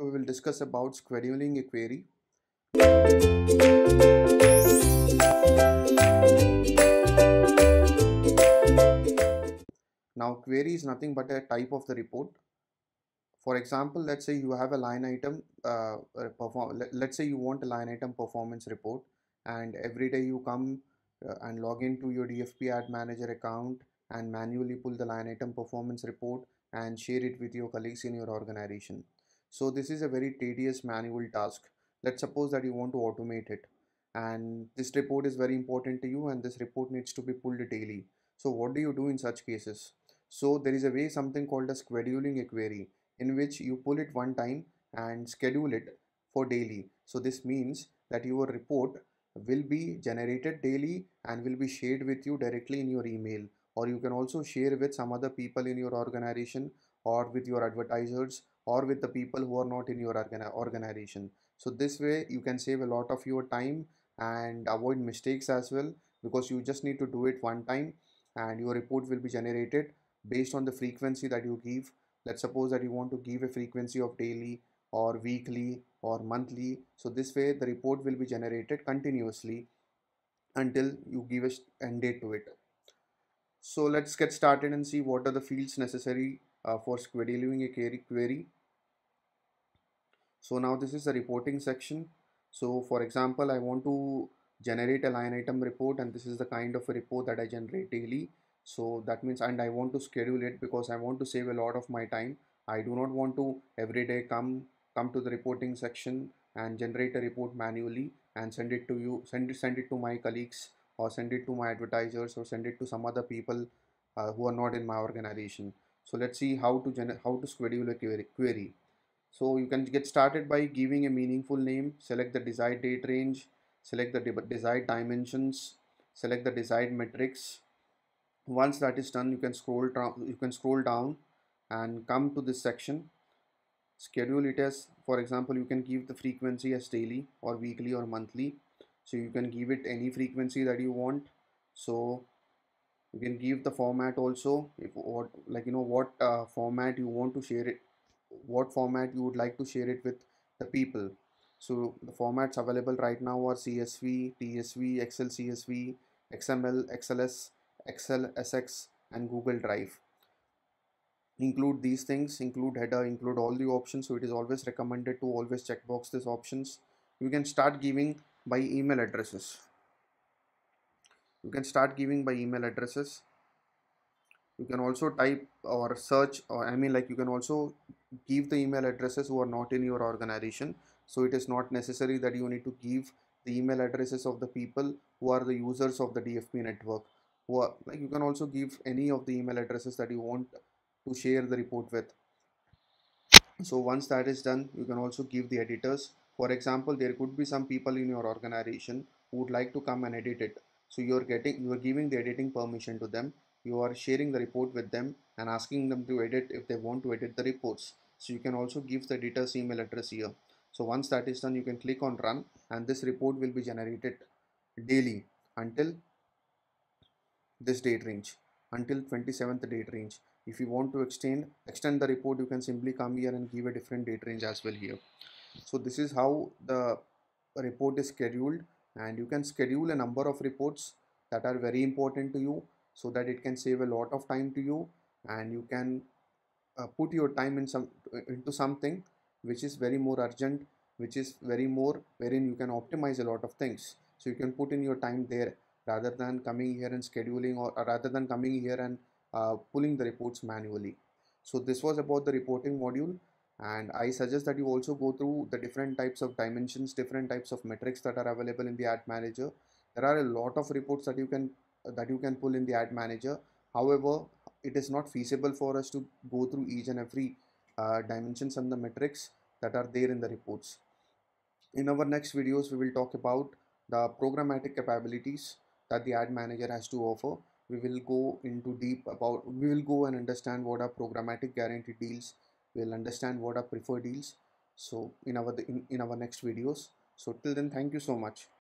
we will discuss about scheduling a query. Now query is nothing but a type of the report. For example, let's say you have a line item uh, perform. Let's say you want a line item performance report, and every day you come uh, and log into your DFP Ad Manager account and manually pull the line item performance report and share it with your colleagues in your organization. So this is a very tedious manual task. Let's suppose that you want to automate it and this report is very important to you and this report needs to be pulled daily. So what do you do in such cases? So there is a way something called as scheduling a query in which you pull it one time and schedule it for daily. So this means that your report will be generated daily and will be shared with you directly in your email or you can also share with some other people in your organization or with your advertisers or with the people who are not in your organization so this way you can save a lot of your time and avoid mistakes as well because you just need to do it one time and your report will be generated based on the frequency that you give let's suppose that you want to give a frequency of daily or weekly or monthly so this way the report will be generated continuously until you give a end date to it so let's get started and see what are the fields necessary uh, for scheduling a query so now this is the reporting section so for example i want to generate a line item report and this is the kind of a report that i generate daily so that means and i want to schedule it because i want to save a lot of my time i do not want to every day come come to the reporting section and generate a report manually and send it to you send it send it to my colleagues or send it to my advertisers or send it to some other people uh, who are not in my organization so let's see how to how to schedule a query, query. So you can get started by giving a meaningful name, select the desired date range, select the desired dimensions, select the desired metrics. Once that is done, you can scroll down, you can scroll down and come to this section. Schedule it as, for example, you can give the frequency as daily or weekly or monthly. So you can give it any frequency that you want. So you can give the format also if what like you know what uh, format you want to share it what format you would like to share it with the people so the formats available right now are csv tsv excel csv xml xls excel sx and google drive include these things include header include all the options so it is always recommended to always checkbox these options you can start giving by email addresses you can start giving by email addresses you can also type or search or i mean like you can also give the email addresses who are not in your organization so it is not necessary that you need to give the email addresses of the people who are the users of the DFP network who are, like you can also give any of the email addresses that you want to share the report with so once that is done you can also give the editors for example there could be some people in your organization who would like to come and edit it so you're getting you're giving the editing permission to them you are sharing the report with them and asking them to edit if they want to edit the reports so you can also give the editor's email address here so once that is done you can click on run and this report will be generated daily until this date range until 27th date range if you want to extend extend the report you can simply come here and give a different date range as well here so this is how the report is scheduled and you can schedule a number of reports that are very important to you so that it can save a lot of time to you and you can uh, put your time in some uh, into something which is very more urgent which is very more wherein you can optimize a lot of things so you can put in your time there rather than coming here and scheduling or, or rather than coming here and uh, pulling the reports manually so this was about the reporting module and I suggest that you also go through the different types of dimensions different types of metrics that are available in the ad manager there are a lot of reports that you can that you can pull in the ad manager however it is not feasible for us to go through each and every uh, dimensions and the metrics that are there in the reports in our next videos we will talk about the programmatic capabilities that the ad manager has to offer we will go into deep about we will go and understand what are programmatic guarantee deals we'll understand what are preferred deals so in our in, in our next videos so till then thank you so much